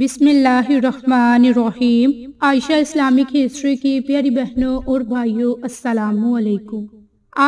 बिसमीम Ayesha Islamic history की प्यारी बहनों और भाइयों अस्सलाम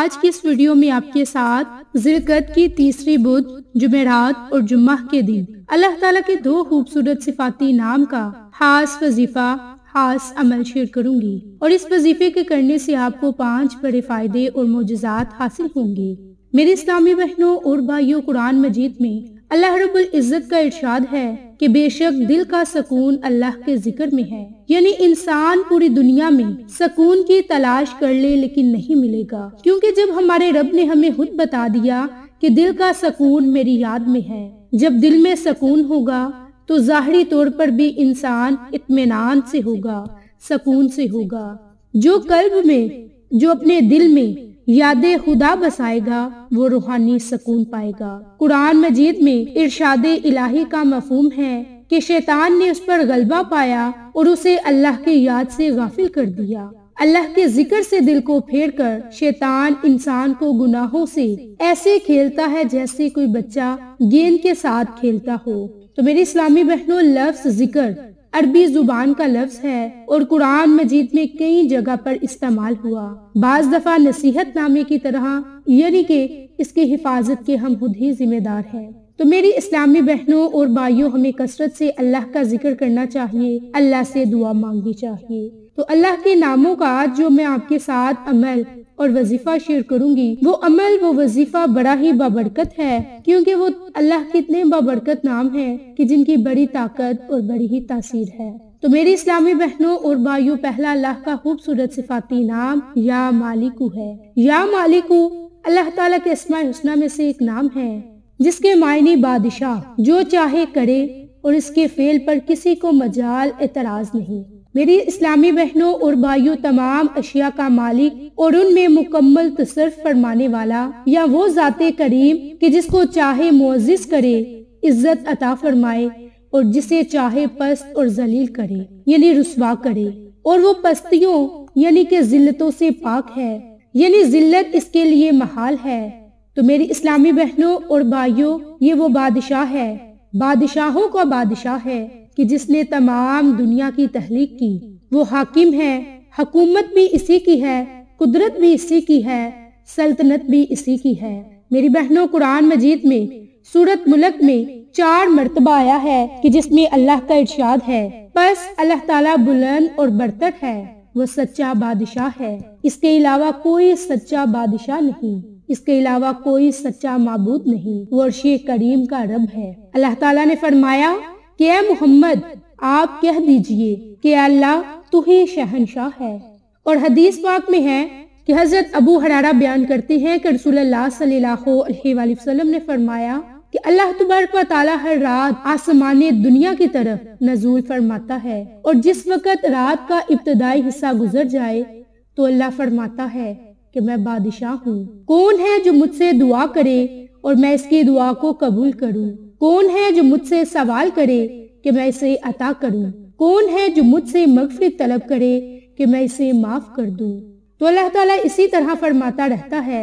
आज की इस वीडियो में आपके साथ जिलकत की तीसरी बुध जुमेरात और जुम्मा के दिन अल्लाह ताला के दो खूबसूरत सिफाती नाम का खास वजीफा खास अमल शेयर करूंगी और इस वजीफे के करने से आपको पांच बड़े फायदे और मोजात हासिल होंगे मेरे इस्लामी बहनों और भाइयों कुरान मजीद में अल्लाह रब्बुल इज़्ज़त का इरशाद है कि बेशक दिल का सुकून अल्लाह के जिक्र में है यानी इंसान पूरी दुनिया में सुकून की तलाश कर ले लेकिन नहीं मिलेगा क्योंकि जब हमारे रब ने हमें खुद बता दिया कि दिल का सकून मेरी याद में है जब दिल में सकून होगा तो जाहरी तौर पर भी इंसान इतमान से होगा सकून से होगा जो कल्ब में जो अपने दिल में याद खुदा बसाएगा वो रूहानी सुकून पाएगा कुरान मजीद में इरशाद इलाही का मफहम है कि शैतान ने उस पर गलबा पाया और उसे अल्लाह की याद से गाफिल कर दिया अल्लाह के जिक्र से दिल को फेर कर शैतान इंसान को गुनाहों से ऐसे खेलता है जैसे कोई बच्चा गेंद के साथ खेलता हो तो मेरी इस्लामी बहनों लफ्ज जिक्र अरबी जुबान का लफ्ज है और कुरान मजीद में कई जगह पर इस्तेमाल हुआ बाज दफा नसीहत नामे की तरह यानी के इसकी हिफाजत के हम खुद ही जिम्मेदार है तो मेरी इस्लामी बहनों और भाइयों हमें कसरत से अल्लाह का जिक्र करना चाहिए अल्लाह से दुआ मांगनी चाहिए तो अल्लाह के नामों का आज जो मैं आपके साथ अमल और वजीफा शेयर करूंगी वो अमल वो वजीफा बड़ा ही बाबरकत है क्योंकि वो अल्लाह के इतने बाबरकत नाम है कि जिनकी बड़ी ताकत और बड़ी ही तासीर है तो मेरी इस्लामी बहनों और भाइयों पहला अल्लाह का खूबसूरत सिफाती नाम या मालिकू है या मालिकू अल्लाह ताला के इसमा हसना में से एक नाम है जिसके मायने बादशाह जो चाहे करे और इसके फेल पर किसी को मजाल एतराज नहीं मेरी इस्लामी बहनों और भाइयों तमाम अशिया का मालिक और उनमें मुकम्मल तसरफ फरमाने वाला या वो जाते करीम कि जिसको चाहे मुआजिज करे इज्जत अता फरमाए और जिसे चाहे पस्त और जलील करे यानी रसवा करे और वो पस्तियों यानी के जिल्लतों से पाक है यानी जिल्लत इसके लिए महाल है तो मेरी इस्लामी बहनों और भाइयों ये वो बादशाह है बादशाहों का बादशाह है कि जिसने तमाम दुनिया की तहलीक की वो हाकिम है हकूमत भी इसी की है कुदरत भी इसी की है सल्तनत भी इसी की है मेरी बहनों कुरान मजीद में सूरत मुल्क में चार मरतबा आया है कि जिसमें अल्लाह का इर्शाद है बस अल्लाह ताला बुलंद और बरतर है वो सच्चा बादशाह है इसके अलावा कोई सच्चा बादशाह नहीं इसके अलावा कोई सच्चा मबूद नहीं वो अर्शी करीम का रब है अल्लाह ताला ने फरमाया कि ए मोहम्मद आप कह दीजिए कि अल्लाह तू ही शहनशाह है और हदीस पाक में है कि हज़रत अबू हरारा बयान करते हैं कि रसूलुल्लाह सल्लल्लाहु अलैहि वसल्लम ने फरमाया कि अल्लाह तबारक व ताला हर रात आसमान दुनिया की तरफ नजूल फरमाता है और जिस वक़्त रात का इब्तदाई हिस्सा गुजर जाए तो अल्लाह फरमाता है कि मैं बादशाह हूँ कौन है जो मुझसे दुआ करे और मैं इसकी दुआ को कबूल करूँ कौन है जो मुझसे सवाल करे कि मैं इसे अता करूं कौन है जो मुझसे मगफरी तलब करे कि मैं इसे माफ कर दूं तो अल्लाह ताला इसी तरह फरमाता रहता है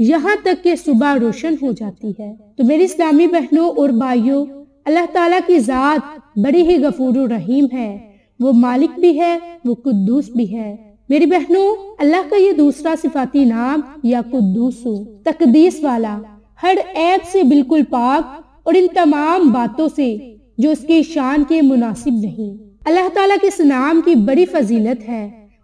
यहाँ तक कि सुबह रोशन हो जाती है तो मेरी इस्लामी बहनों और भाइयों अल्लाह ताला की ज़ात बड़ी ही गफूर रहीम है वो मालिक भी है वो कुद्दूस भी है मेरी बहनों अल्लाह का ये दूसरा सिफाती नाम या कुद्दूस तकदीस वाला हर ऐब से बिल्कुल पाक और इन तमाम बातों से जो उसके शान के मुनासिब नहीं अल्लाह ताला के इस नाम की बड़ी फजीलत है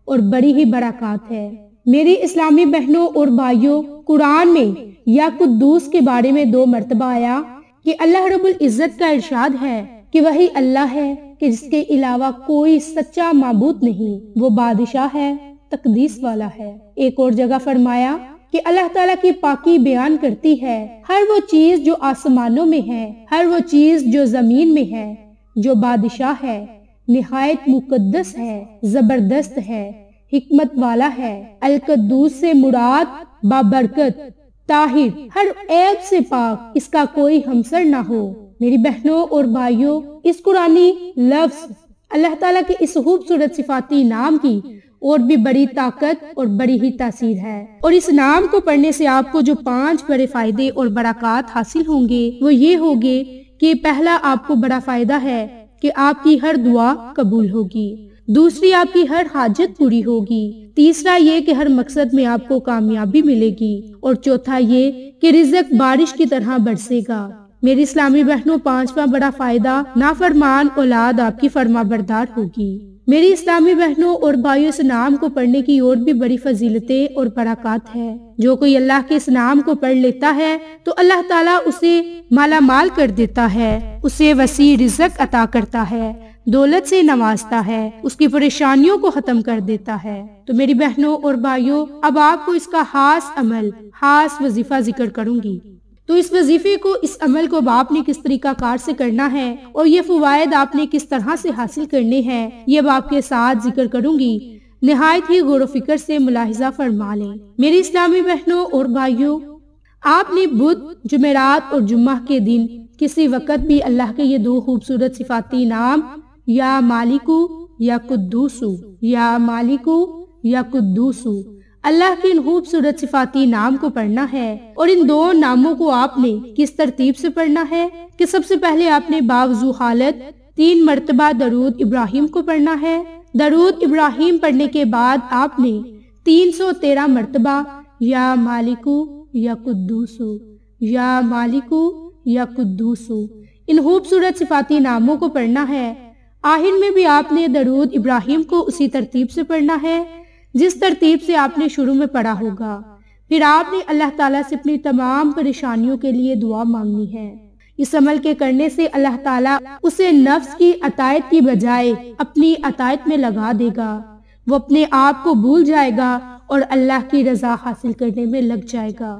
और बड़ी ही बरक़ात है मेरी इस्लामी बहनों और भाइयों कुरान में या कुद्दूस के बारे में दो मरतबा आया कि अल्लाह रबुल इज़्ज़त का इरशाद है कि वही अल्लाह है कि जिसके अलावा कोई सच्चा मबूत नहीं वो बादशाह है तकदीस वाला है एक और जगह फरमाया कि अल्लाह ताला की पाकी बयान करती है हर वो चीज जो आसमानों में है हर वो चीज जो जमीन में है जो बादशाह है नहायत मुकद्दस है जबरदस्त है हिकमत वाला है अलकदूस से मुराद बाबरकत ताहिर हर ऐब से पाक इसका कोई हमसर ना हो मेरी बहनों और भाइयों इस कुरानी लफ्ज अल्लाह ताला के इस खूबसूरत सिफाती नाम की और भी बड़ी ताकत और बड़ी ही तासीर है और इस नाम को पढ़ने से आपको जो पांच बड़े फायदे और बरकत हासिल होंगे वो ये होंगे कि पहला आपको बड़ा फायदा है कि आपकी हर दुआ कबूल होगी दूसरी आपकी हर हाजत पूरी होगी तीसरा ये कि हर मकसद में आपको कामयाबी मिलेगी और चौथा ये कि रिजक बारिश की तरह बरसेगा मेरी इस्लामी बहनों पांचवा बड़ा फायदा नाफरमान औलाद आपकी फरमा बरदार होगी मेरी इस्लामी बहनों और भाइयों इस नाम को पढ़ने की और भी बड़ी फजीलतें और बराकत है जो कोई अल्लाह के इस नाम को पढ़ लेता है तो अल्लाह ताला उसे माला माल कर देता है उसे वसी रिजक अता करता है दौलत से नवाजता है उसकी परेशानियों को खत्म कर देता है तो मेरी बहनों और भाइयों अब आपको इसका खास अमल खास वजीफा जिक्र करूंगी तो इस वजीफे को इस अमल को बाप ने किस तरीका कार से करना है और ये फवायद आपने किस तरह से हासिल करने हैं ये बाप के साथ जिक्र करूंगी नहायत ही गौर फिक्र से मुलाहिजा फरमा लें मेरी इस्लामी बहनों और भाइयों आपने बुध जुमेरात और जुम्मा के दिन किसी वक़्त भी अल्लाह के ये दो खूबसूरत सिफाती नाम या मालिकू या कुद्दूसू या मालिकू या कुद्दूसू अल्लाह के इन खूबसूरत सिफाती नाम को पढ़ना है और इन दो नामों को आपने किस तरतीब से पढ़ना है कि सबसे पहले आपने बावजू हालत तीन मरतबा दरूद इब्राहिम को पढ़ना है दरूद इब्राहिम पढ़ने के बाद आपने तीन सौ तेरह मरतबा या मालिकू या कुद्दूसु या मालिकू या कुद्दूसु इन खूबसूरत सिफाती नामों को पढ़ना है आहिर में भी आपने दरूद इब्राहिम को उसी तरतीब से पढ़ना है जिस तरतीब से आपने शुरू में पढ़ा होगा फिर आपने अल्लाह ताला से अपनी तमाम परेशानियों के लिए दुआ मांगनी है इस अमल के करने से अल्लाह ताला उसे नफ्स की अतायत की बजाय अपनी अतायत में लगा देगा वो अपने आप को भूल जाएगा और अल्लाह की रजा हासिल करने में लग जाएगा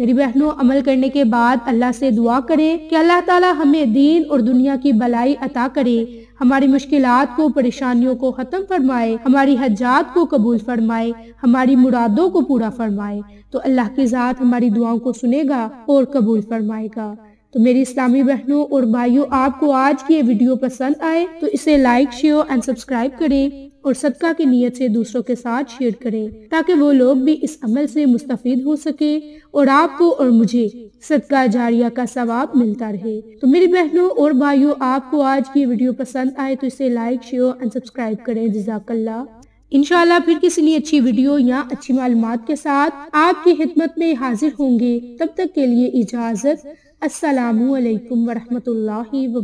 मेरी बहनों अमल करने के बाद अल्लाह से दुआ करें कि अल्लाह ताला हमें दीन और दुनिया की भलाई अता करे हमारी मुश्किल को परेशानियों को ख़त्म फरमाए हमारी हजात को कबूल फरमाए हमारी मुरादों को पूरा फरमाए तो अल्लाह की ज़ात हमारी दुआओं को सुनेगा और कबूल फरमाएगा तो मेरी इस्लामी बहनों और भाइयों आपको आज की ये वीडियो पसंद आए तो इसे लाइक शेयर एंड सब्सक्राइब करें और सदका की नीयत से दूसरों के साथ शेयर करें ताकि वो लोग भी इस अमल से मुस्तफ़ हो सके और आपको और मुझे सदका जारिया का सवाब मिलता रहे तो मेरी बहनों और भाइयों आपको आज की वीडियो पसंद आए तो इसे लाइक शेयर एंड सब्सक्राइब करें जजाकल्ला इनशाला फिर किसी नई अच्छी वीडियो या अच्छी मालूम के साथ आपकी खिदमत में हाजिर होंगे तब तक के लिए इजाज़त असलकम वरहमल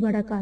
वर्का